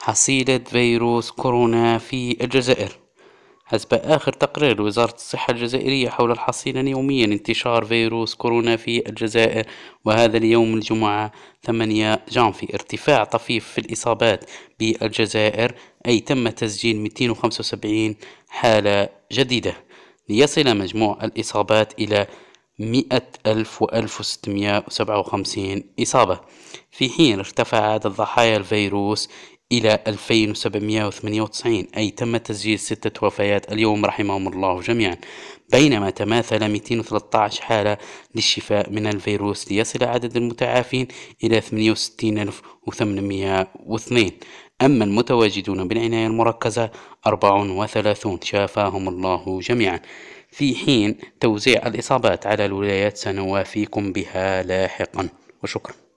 حصيلة فيروس كورونا في الجزائر حسب آخر تقرير لوزارة الصحة الجزائرية حول الحصيلة يوميا انتشار فيروس كورونا في الجزائر وهذا اليوم الجمعة 8 جانفي ارتفاع طفيف في الإصابات بالجزائر أي تم تسجيل 275 حالة جديدة ليصل مجموع الإصابات إلى 100657 إصابة في حين ارتفع عدد ضحايا الفيروس إلى 2798 أي تم تسجيل ستة وفيات اليوم رحمهم الله جميعا بينما تماثل 213 حالة للشفاء من الفيروس ليصل عدد المتعافين إلى 68802 أما المتواجدون بالعناية المركزة 34 شافاهم الله جميعا في حين توزيع الإصابات على الولايات سنوافيكم بها لاحقا وشكرا